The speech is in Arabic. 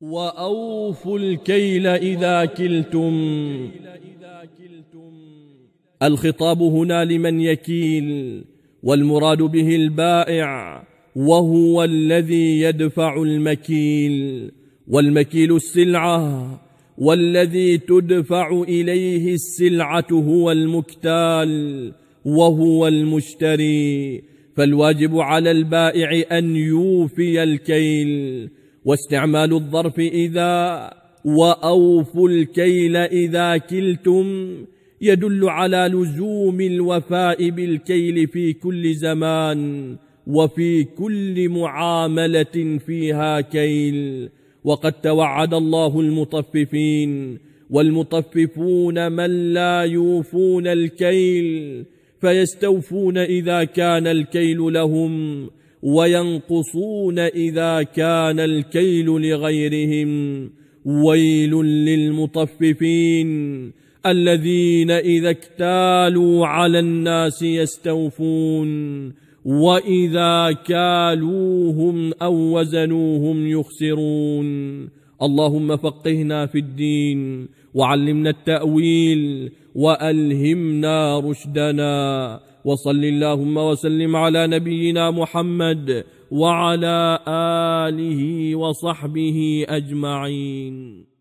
وأوفوا الكيل إذا كلتم الخطاب هنا لمن يكيل والمراد به البائع وهو الذي يدفع المكيل والمكيل السلعة والذي تدفع إليه السلعة هو المكتال وهو المشتري فالواجب على البائع أن يوفي الكيل واستعمال الظرف إذا وأوفوا الكيل إذا كلتم يدل على لزوم الوفاء بالكيل في كل زمان وفي كل معاملة فيها كيل وقد توعد الله المطففين والمطففون من لا يوفون الكيل فيستوفون إذا كان الكيل لهم وينقصون إذا كان الكيل لغيرهم ويل للمطففين الذين إذا اكتالوا على الناس يستوفون وإذا كالوهم أو وزنوهم يخسرون اللهم فقهنا في الدين وعلمنا التأويل وألهمنا رشدنا وصل اللهم وسلم على نبينا محمد وعلى آله وصحبه أجمعين